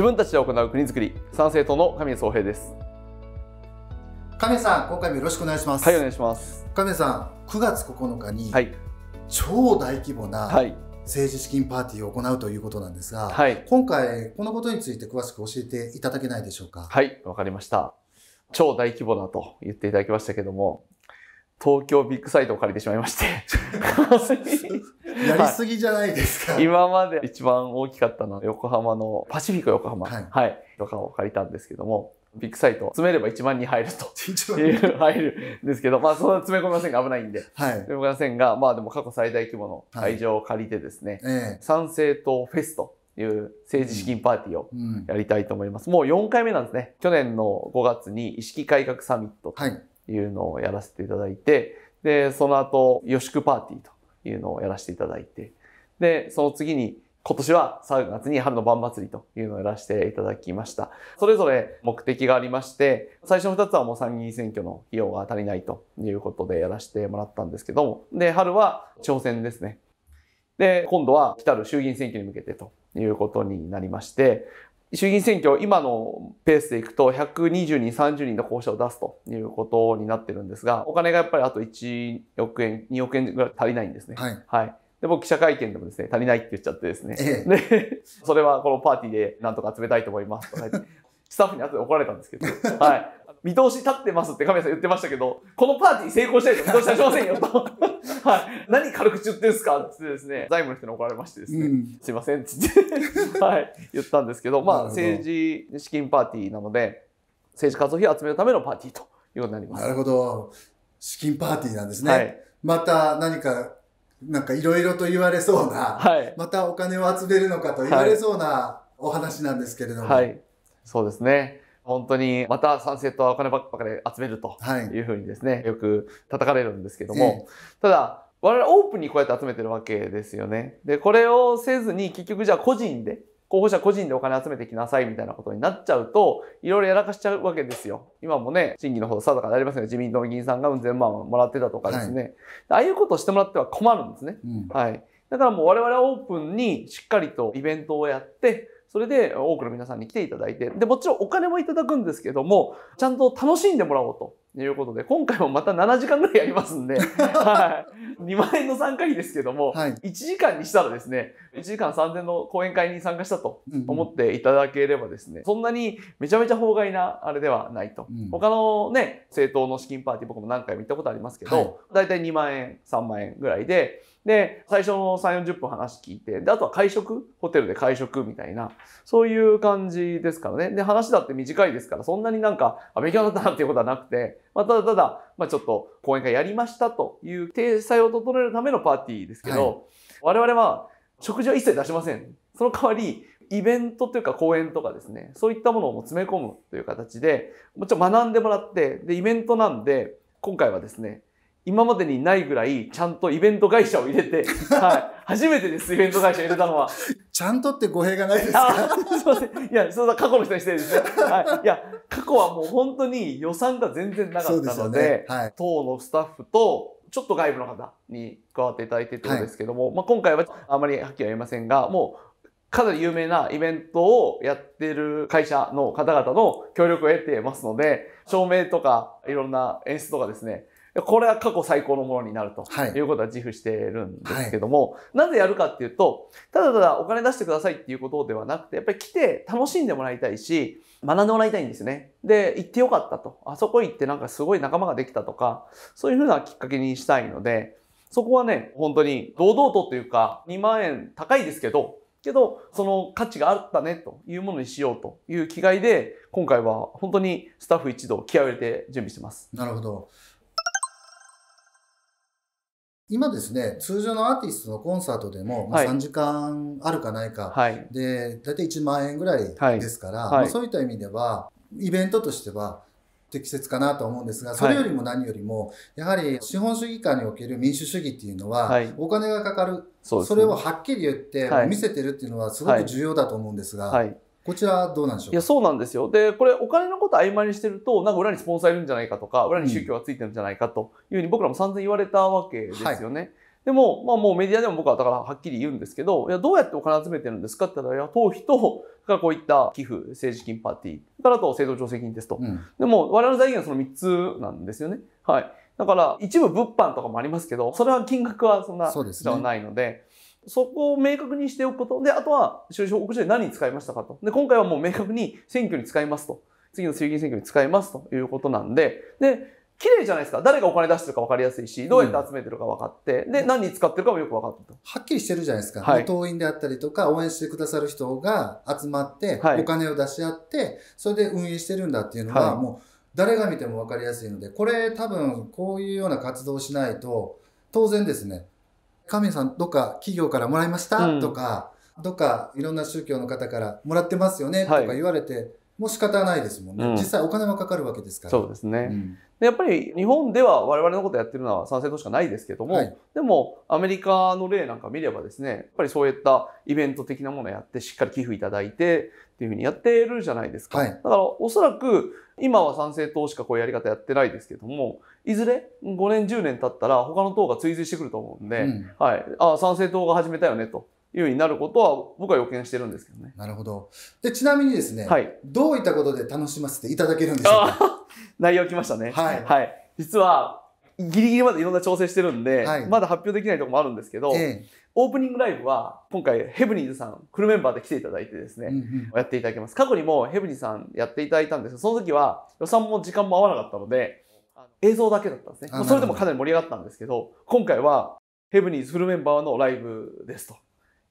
自分たちで行う国づくり参政党の神谷総平です神谷さん今回もよろしくお願いしますはいお願いします神谷さん9月9日に、はい、超大規模な、政治資金パーティーを行うということなんですが、はい、今回このことについて詳しく教えていただけないでしょうかはいわかりました超大規模だと言っていただきましたけども東京ビッグサイトを借りてしまいまして やりすぎじゃないですか、はい、今まで一番大きかったのは横浜のパシフィコ横浜、はい、はい、とかを借りたんですけども、ビッグサイト詰めれば1万人入るという入るんですけど、まあそんな詰め込みませんが危ないんで、はい、詰め込みませんが、まあでも過去最大規模の会場を借りてですね、はいえー、参政党フェスという政治資金パーティーをやりたいと思います。うんうん、もう4回目なんですね。去年の5月に意識改革サミットというのをやらせていただいて、で、その後、予祝パーティーというのをやらせていただいて、で、その次に今年は3月に春の晩祭りというのをやらせていただきました。それぞれ目的がありまして、最初の2つはもう参議院選挙の費用が足りないということでやらせてもらったんですけども、で、春は挑戦ですね。で、今度は来たる衆議院選挙に向けてということになりまして、衆議院選挙、今のペースでいくと、120人、30人の候補者を出すということになってるんですが、お金がやっぱりあと1億円、2億円ぐらい足りないんですね。はい。はい。で、僕、記者会見でもですね、足りないって言っちゃってですね。ええ、で、それはこのパーティーでなんとか集めたいと思いますと スタッフに後で怒られたんですけど、はい。見通し立ってますって神谷さん言ってましたけど、このパーティー成功したいと見通し立ちませんよとはい、何軽口言ってんすかつってですね、財務の人に怒られましてですね、うん、すいませんつって はい、言ったんですけど、まあ、政治資金パーティーなので、政治活動費を集めるためのパーティーということになります。なるほど。資金パーティーなんですね。はい、また何かなんかいろいろと言われそうな、はい、またお金を集めるのかと言われそうなお話なんですけれども。はい、はい、そうですね。本当にまたサンセットはお金ばっかり集めるというふうにですね、はい、よく叩かれるんですけども、ええ、ただ我々オープンにこうやって集めてるわけですよね。で、これをせずに結局じゃあ個人で、候補者個人でお金集めてきなさいみたいなことになっちゃうと、いろいろやらかしちゃうわけですよ。今もね、審議の方定かでありますが、自民党の議員さんがうんん万もらってたとかですね、はい、ああいうことをしてもらっては困るんですね。うん、はい。だからもう我々はオープンにしっかりとイベントをやって、それで多くの皆さんに来ていただいて、で、もちろんお金もいただくんですけども、ちゃんと楽しんでもらおうと。いうことで、今回もまた7時間ぐらいやりますんで、はい。2万円の参加費ですけども、はい、1時間にしたらですね、1時間3000の講演会に参加したと思っていただければですね、うん、そんなにめちゃめちゃ法外なあれではないと。うん、他のね、政党の資金パーティー僕も何回も行ったことありますけど、はい、だいたい2万円、3万円ぐらいで、で、最初の3、40分話聞いて、で、あとは会食、ホテルで会食みたいな、そういう感じですからね。で、話だって短いですから、そんなになんか、あ、勉強になったなっていうことはなくて、まあ、ただただ、まあ、ちょっと講演会やりましたという体裁を整えるためのパーティーですけど、はい、我々は食事は一切出しません。その代わり、イベントというか講演とかですね、そういったものを詰め込むという形で、もちろん学んでもらって、で、イベントなんで、今回はですね、今までにないぐらい、ちゃんとイベント会社を入れて、はい。初めてです、イベント会社入れたのは。ちゃんとって語弊がないですかすいません。いや、そ過去の人にしてですね。はい。いや、過去はもう本当に予算が全然なかったので、でねはい、当のスタッフと、ちょっと外部の方に加わっていただいてってことですけども、はい、まあ、今回はあまりはっきり言えませんが、もう、かなり有名なイベントをやってる会社の方々の協力を得てますので、照明とかいろんな演出とかですね、これは過去最高のものになると、はい、いうことは自負しているんですけども、はい、なぜやるかっていうと、ただただお金出してくださいっていうことではなくて、やっぱり来て楽しんでもらいたいし、学んでもらいたいんですね。で、行ってよかったと。あそこ行ってなんかすごい仲間ができたとか、そういうふうなきっかけにしたいので、そこはね、本当に堂々とというか、2万円高いですけど、けど、その価値があったねというものにしようという気概で、今回は本当にスタッフ一同気合を入れて準備してます。なるほど。今ですね、通常のアーティストのコンサートでも、まあ、3時間あるかないかで、大体1万円ぐらいですから、まあ、そういった意味では、イベントとしては、適切かなと思うんですが、それよりも何よりも、はい、やはり資本主義下における民主主義っていうのは、はい、お金がかかるそ、ね、それをはっきり言って見せてるっていうのはすごく重要だと思うんですが、はいこちらどうなんでしょういや、そうなんですよ。で、これお金のこと曖昧にしてると、なんか裏にスポンサーいるんじゃないかとか、裏に宗教がついてるんじゃないかというふうに僕らも散々言われたわけですよね。はい、でも、まあもうメディアでも僕はだからはっきり言うんですけど、いや、どうやってお金集めてるんですかって言ったら、いや、費と、からこういった寄付、政治金パーティー、からと制度調整金ですと。うん、でも、我々の財源はその3つなんですよね。はい。だから、一部物販とかもありますけど、それは金額はそんな、ではないので、そこを明確にしておくこと。で、あとは、収支報告書で何に使いましたかと。で、今回はもう明確に選挙に使いますと。次の衆議院選挙に使いますということなんで、で、綺麗じゃないですか。誰がお金出してるか分かりやすいし、どうやって集めてるか分かって、うん、で、何に使ってるかもよく分かってると。はっきりしてるじゃないですか。はい、党員であったりとか、応援してくださる人が集まって、はい、お金を出し合って、それで運営してるんだっていうのは、はい、もう、誰が見ても分かりやすいので、これ多分、こういうような活動をしないと、当然ですね、神さん、どっか企業からもらいました、うん、とか、どっかいろんな宗教の方からもらってますよね、とか言われて、もう仕方ないですもんね、うん、実際お金はかかるわけですから。そうですね、うん、でやっぱり日本では我々のことやってるのは賛成党しかないですけども、はい、でもアメリカの例なんか見ればですねやっぱりそういったイベント的なものをやってしっかり寄付いただいてっていうふうにやってるじゃないですか、はい、だからおそらく今は賛成党しかこういうやり方やってないですけどもいずれ5年10年経ったら他の党が追随してくると思うんで、うん、はい、ああ賛成党が始めたよねといううになることは僕は予見してるんですけどね。なるほど。で、ちなみにですね、はい、どういったことで楽しませていただけるんでしょうか 内容きましたね。はい。はい。実は、ギリギリまでいろんな調整してるんで、はい、まだ発表できないところもあるんですけど、ええ、オープニングライブは今回ヘブニーズさんフルメンバーで来ていただいてですね、うんうん、やっていただけます過去にもヘブニーさんやっていただいたんですその時は予算も時間も合わなかったので映像だけだったんですねそれでもかなり盛り上がったんですけど今回はヘブニーズフルメンバーのライブですと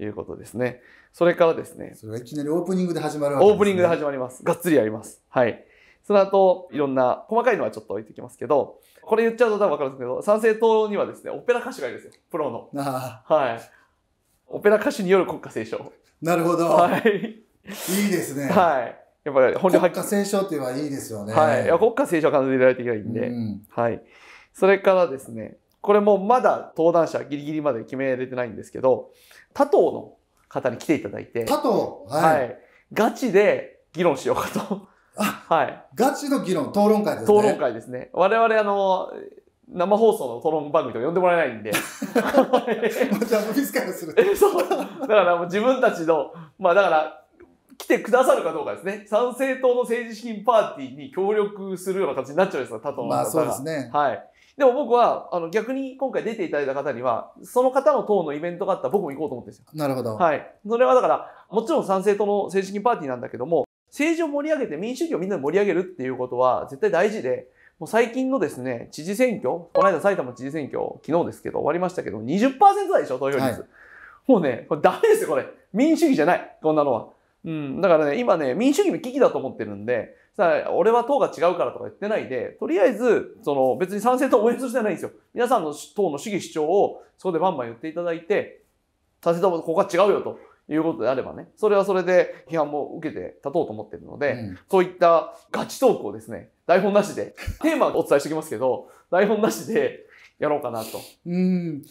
いうことですね。それからですね。それはいきなりオープニングで始まるわけです、ね、オープニングで始まります。がっつりやります。はい。その後、いろんな、細かいのはちょっと置いてきますけど、これ言っちゃうと多分わかるんですけど、参政党にはですね、オペラ歌手がいるんですよ。プロの。はい。オペラ歌手による国家斉唱。なるほど。はい。いいですね。はい。やっぱり本領発揮。国家斉唱っていうのはいいですよね。はい。いや国家斉唱は完全に入れられていけないんで、うん、はい。それからですね、これもまだ登壇者ギリギリまで決めれてないんですけど、他党の方に来ていただいて、他党、はい、はい、ガチで議論しようかと。はい。ガチの議論、討論会ですね。討論会ですね。我々、あの、生放送の討論番組とか呼んでもらえないんで。じゃあ、自らするそう。だから自分たちの、まあだから、来てくださるかどうかですね。参政党の政治資金パーティーに協力するような形になっちゃうんですよ、他党の方が。まあそうですね。はい。でも僕は、あの、逆に今回出ていただいた方には、その方の党のイベントがあったら僕も行こうと思ってるんですよ。なるほど。はい。それはだから、もちろん賛成党の政治金パーティーなんだけども、政治を盛り上げて民主主義をみんなで盛り上げるっていうことは絶対大事で、もう最近のですね、知事選挙、この間埼玉知事選挙、昨日ですけど終わりましたけど、20%台でしょ、投票率。はい、もうね、これダメですよ、これ。民主主義じゃない、こんなのは。うん、だからね、今ね、民主主義の危機だと思ってるんで、さあ、俺は党が違うからとか言ってないで、とりあえず、その別に賛成と応援としてないんですよ。皆さんの党の主義主張をそこでバンバン言っていただいて、賛成とここは違うよということであればね、それはそれで批判も受けて立とうと思ってるので、うん、そういったガチトークをですね、台本なしで、テーマをお伝えしておきますけど、台本なしでやろうかなと。うん。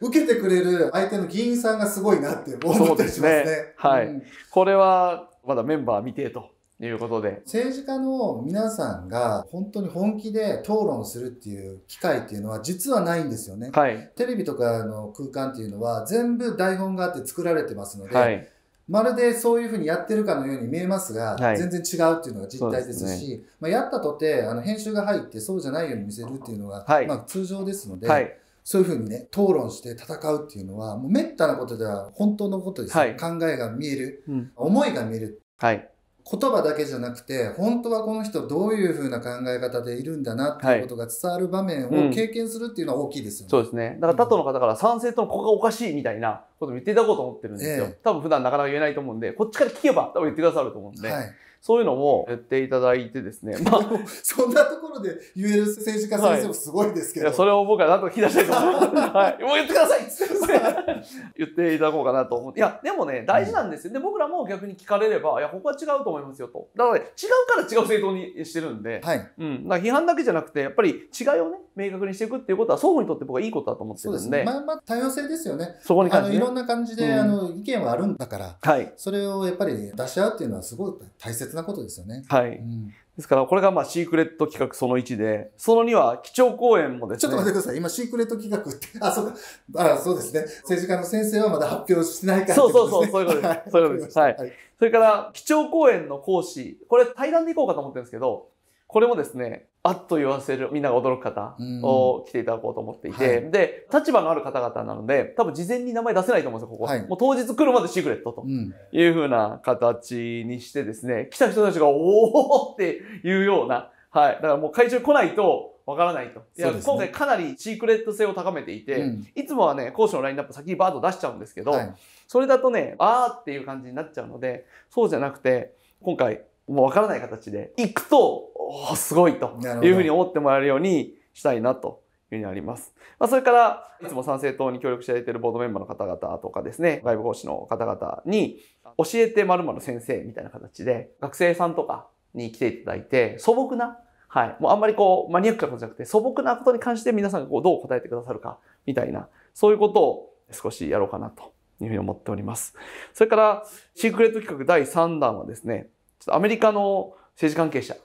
受けてくれる相手の議員さんがすごいなって思ってしますね。すねはい、うん、これはまだメンバー未定ということで政治家の皆さんが本当に本気で討論するっていう機会っていうのは実はないんですよね、はい、テレビとかの空間っていうのは全部台本があって作られてますので、はい、まるでそういうふうにやってるかのように見えますが、はい、全然違うっていうのが実態ですし、ね、まあ、やったとてあの編集が入ってそうじゃないように見せるっていうのが、まあ、通常ですので。そういうふうにね、討論して戦うっていうのは、もう滅多なことでは本当のことです、はい、考えが見える、うん、思いが見える。はい。言葉だけじゃなくて本当はこの人どういうふうな考え方でいるんだなっていうことが伝わる場面を経験するっていうのは大きいですよね。はいうん、そうですねだから他党の方から賛成とのここがおかしいみたいなことを言っていただこうと思ってるんですよ、えー、多分普段なかなか言えないと思うんでこっちから聞けば多分言ってくださると思うんで。はいそういうのもやっていただいてですね。まあ、そんなところで言える政治家先生もすごいですけど。はい、それを僕はなんと引き出したいと思います。はい。もう言ってください 言っていただこうかなと思って。いや、でもね、大事なんですよ。で、僕らも逆に聞かれれば、いや、ここは違うと思いますよと。だから、ね、違うから違う政党にしてるんで、はい。うん。だから批判だけじゃなくて、やっぱり違いをね、明確にしていくっていうことは双方にとって僕はいいことだと思ってるんで。そうですね。まあまあ多様性ですよね。そこに関して、ね、いろんな感じで、うん、あの意見はあるんだから、はい、それをやっぱり出し合うっていうのはすごい大切なことですよね。はい。うんですから、これがまあシークレット企画その1で、その2は基調講演もですね。ちょっと待ってください。今、シークレット企画って、あ、そうあそうですね。政治家の先生はまだ発表してないから、ね、そうそうそう、そういうことです。そういうことです。はい、それから、基調講演の講師、これ対談でいこうかと思ってるんですけど、これもですね、あっと言わせる、みんなが驚く方を来ていただこうと思っていて、うんはい、で、立場のある方々なので、多分事前に名前出せないと思うんですよ、ここ。はい、もう当日来るまでシークレットというふうな形にしてですね、来た人たちが、おーっていうような、はい。だからもう会場来ないと、わからないと。いや、ね、今回かなりシークレット性を高めていて、うん、いつもはね、講師のラインナップ先にバーッと出しちゃうんですけど、はい、それだとね、あーっていう感じになっちゃうので、そうじゃなくて、今回もうわからない形で行くと、すごいというふうに思ってもらえるようにしたいなと。いうふうにあります。まあ、それから、いつも参政党に協力していただいているボードメンバーの方々とかですね、外部講師の方々に、教えてまるる先生みたいな形で、学生さんとかに来ていただいて、素朴な、はい、もうあんまりこう、マニアックなことじゃなくて、素朴なことに関して皆さんがこう、どう答えてくださるか、みたいな、そういうことを少しやろうかなというふうに思っております。それから、シークレット企画第3弾はですね、ちょっとアメリカの政治関係者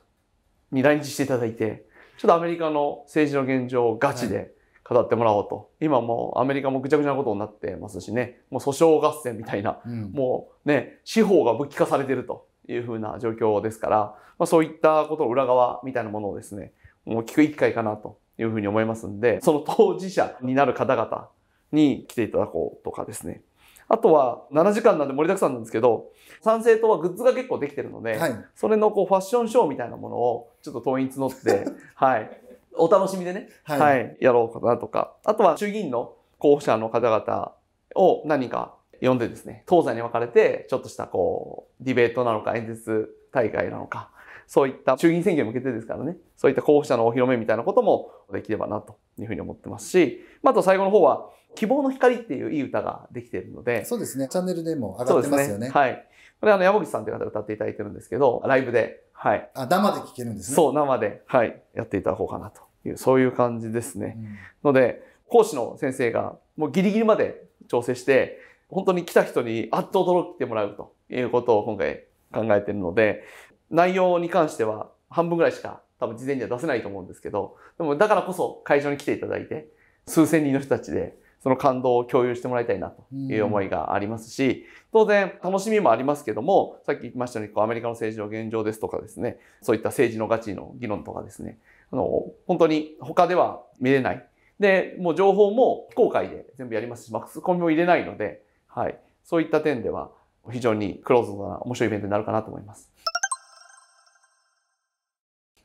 に来日していただいて、ちょっとアメリカの政治の現状をガチで語ってもらおうと。はい、今もうアメリカもぐちゃぐちゃなことになってますしね、もう訴訟合戦みたいな、うん、もうね、司法が武器化されてるというふうな状況ですから、まあ、そういったことの裏側みたいなものをですね、もう聞く機会かなというふうに思いますんで、その当事者になる方々に来ていただこうとかですね、あとは7時間なんで盛りだくさんなんですけど、賛成党はグッズが結構できてるので、はい、それのこうファッションショーみたいなものをちょっと党員募って、はい、お楽しみでね、はい、はい、やろうかなとか、あとは衆議院の候補者の方々を何か呼んでですね、東西に分かれて、ちょっとしたこう、ディベートなのか演説大会なのか、そういった衆議院選挙に向けてですからね、そういった候補者のお披露目みたいなこともできればなというふうに思ってますし、まあ、あと最後の方は、希望の光っていういい歌ができているので。そうですね。チャンネルでも上がってますよね。ねはい。これあの山口さんという方歌っていただいてるんですけど、ライブで。はい。あ、生で聴けるんですね。そう、生で。はい。やっていただこうかなという、そういう感じですね。うん、ので、講師の先生がもうギリギリまで調整して、本当に来た人にあっと驚いてもらうということを今回考えているので、内容に関しては半分ぐらいしか多分事前には出せないと思うんですけど、でもだからこそ会場に来ていただいて、数千人の人たちでその感動を共有してもらいたいなという思いがありますし、当然楽しみもありますけども、さっき言いましたようにこうアメリカの政治の現状ですとかですね、そういった政治のガチの議論とかですね、あの、本当に他では見れない。で、もう情報も非公開で全部やりますし、マックスコミも入れないので、はい。そういった点では非常にクローズドな面白いイベントになるかなと思います。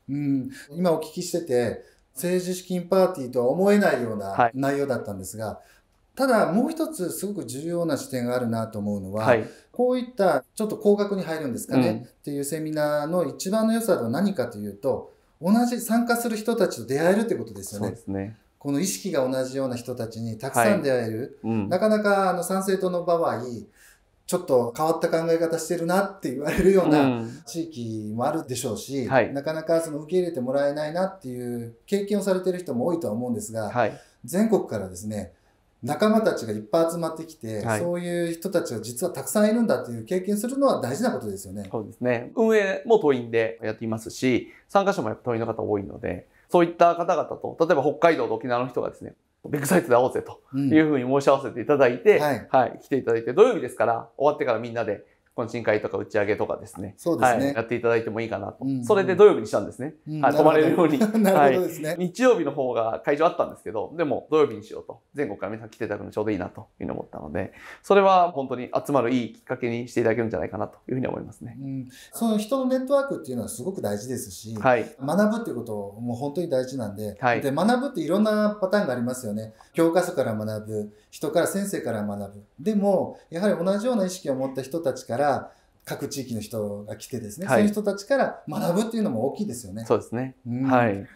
うん、今お聞きしてて政治資金パーティーとは思えないような内容だったんですが、はい、ただもう一つすごく重要な視点があるなと思うのは、はい、こういったちょっと高額に入るんですかね、うん、っていうセミナーの一番の良さとは何かというと同じ参加する人たちと出会えるってことですよね。ねこの意識が同じような人たちにたくさん出会える、はいうん、なかなかあの参政党の場合ちょっと変わった考え方してるなって言われるような地域もあるでしょうし、うんはい、なかなかその受け入れてもらえないなっていう経験をされてる人も多いとは思うんですが、はい、全国からですね仲間たちがいっぱい集まってきて、はい、そういう人たちが実はたくさんいるんだっていう経験するのは大事なことですよね。そうですね。運営もいんでやっていますし、参加者もやっぱ党員の方多いので、そういった方々と、例えば北海道と沖縄の人がですね、ビッグサイトで会おうぜというふうに申し合わせていただいて、うん、はい、はい、来ていただいて、土曜日ですから、終わってからみんなで懇親会とか打ち上げとかですね。そうですね。はい、やっていただいてもいいかなと。うんうん、それで土曜日にしたんですね。うん、はい、泊まれるように。なるほどですね、はい、日曜日の方が会場あったんですけど、でも土曜日にしようと。全国から皆さん来ていただくのちょうどいいなというふうに思ったので、それは本当に集まるいいきっかけにしていただけるんじゃないかなというふうに思いますね。うん、その人のネットワークっていうのはすごく大事ですし、はい、学ぶっていうことも本当に大事なんで、はい、で、学ぶっていろんなパターンがありますよね。教科書から学ぶ、人から先生から学ぶ。でも、やはり同じような意識を持った人たちからから各地域の人が来てですね、はい、そういう人たちから学ぶっていうのも大きいですよね。そうですね、うん、はい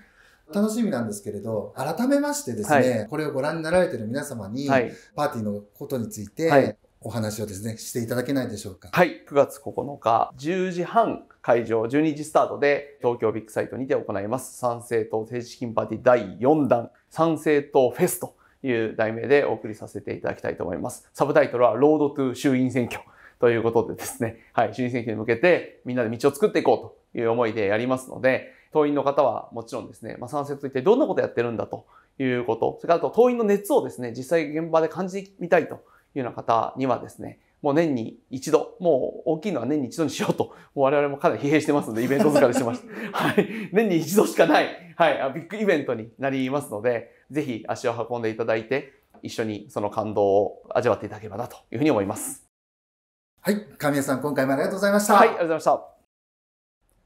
楽しみなんですけれど、改めましてですね、はい、これをご覧になられている皆様に、はい、パーティーのことについて、お話をですね、していただけないでしょうか。はい、9月9日、10時半会場、12時スタートで、東京ビッグサイトにて行います。参政党政治資金パーティー第4弾、参政党フェスという題名でお送りさせていただきたいと思います。サブタイトルは、ロードトゥ衆院選挙。ということでですね、はい、衆院選挙に向けてみんなで道を作っていこうという思いでやりますので、党員の方はもちろんですね、まあ、賛成と一体どんなことやってるんだということ、それからあと党員の熱をですね、実際現場で感じてみたいというような方にはですね、もう年に一度、もう大きいのは年に一度にしようと、もう我々もかなり疲弊してますので、イベント疲れしてます。はい。年に一度しかない、はい、ビッグイベントになりますので、ぜひ足を運んでいただいて、一緒にその感動を味わっていただければなというふうに思います。はい。神谷さん、今回もありがとうございました。はい、ありがとうございました。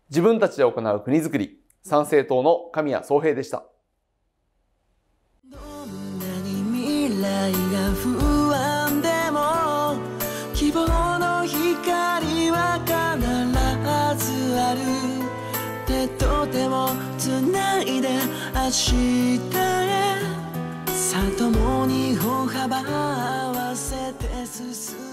自分たちで行う国づくり、参政党の神谷総平でした。希望の光は必ずあると手をつないで明日へさともに歩幅合わせて進む